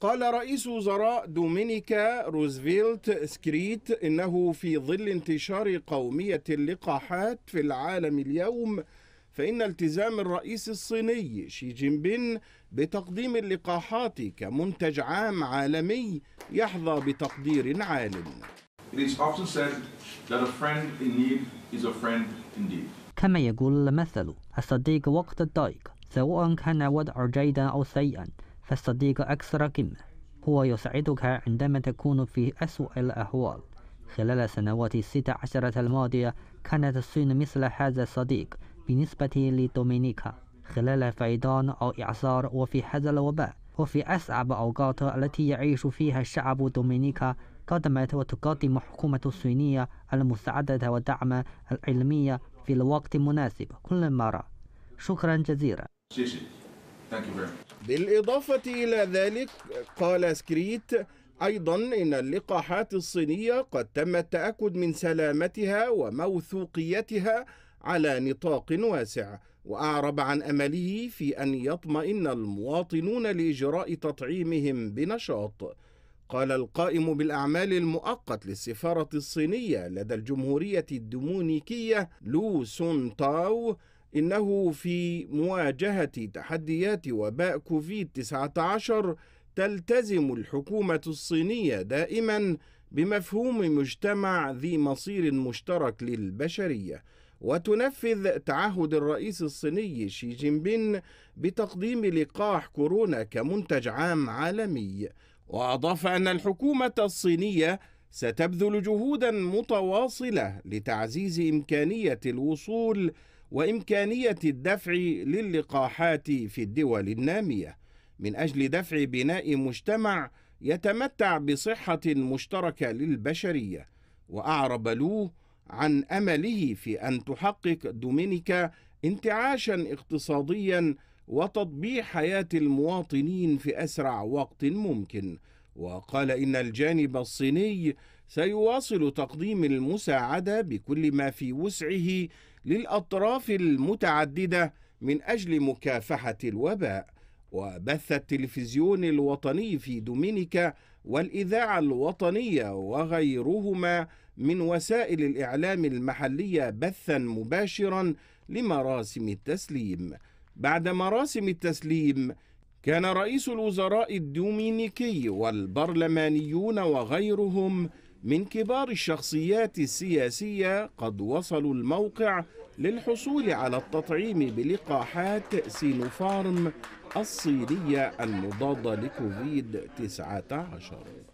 قال رئيس وزراء دومينيكا روزفلت سكريت إنه في ظل انتشار قومية اللقاحات في العالم اليوم فإن التزام الرئيس الصيني شي جين بين بتقديم اللقاحات كمنتج عام عالمي يحظى بتقدير عال. كما يقول المثل الصديق وقت الضيق سواء كان وضع جيدا أو سيئا فالصديق أكثر قيمة هو يساعدك عندما تكون في أسوأ الأحوال خلال السنوات الست عشرة الماضية كانت الصين مثل هذا الصديق بالنسبة لدومينيكا خلال فيضان أو إعصار وفي هذا الوباء وفي أصعب أوقات التي يعيش فيها شعب دومينيكا قدمت وتقدم حكومة الصينية المساعدة والدعم العلمي في الوقت المناسب كل مرة شكرا جزيلا بالإضافة إلى ذلك قال سكريت أيضا إن اللقاحات الصينية قد تم التأكد من سلامتها وموثوقيتها على نطاق واسع وأعرب عن أمله في أن يطمئن المواطنون لإجراء تطعيمهم بنشاط قال القائم بالأعمال المؤقت للسفارة الصينية لدى الجمهورية الدومونيكية لو سون تاو إنه في مواجهة تحديات وباء كوفيد 19 تلتزم الحكومة الصينية دائما بمفهوم مجتمع ذي مصير مشترك للبشرية وتنفذ تعهد الرئيس الصيني شي جين بين بتقديم لقاح كورونا كمنتج عام عالمي وأضاف أن الحكومة الصينية ستبذل جهودا متواصلة لتعزيز إمكانية الوصول وإمكانية الدفع للقاحات في الدول النامية من أجل دفع بناء مجتمع يتمتع بصحة مشتركة للبشرية وأعرب لو عن أمله في أن تحقق دومينيكا انتعاشا اقتصاديا وتطبيع حياة المواطنين في أسرع وقت ممكن وقال إن الجانب الصيني سيواصل تقديم المساعدة بكل ما في وسعه للأطراف المتعددة من أجل مكافحة الوباء وبث التلفزيون الوطني في دومينيكا والإذاعة الوطنية وغيرهما من وسائل الإعلام المحلية بثا مباشرا لمراسم التسليم بعد مراسم التسليم كان رئيس الوزراء الدومينيكي والبرلمانيون وغيرهم من كبار الشخصيات السياسية قد وصلوا الموقع للحصول على التطعيم بلقاحات سينوفارم الصينية المضادة لكوفيد 19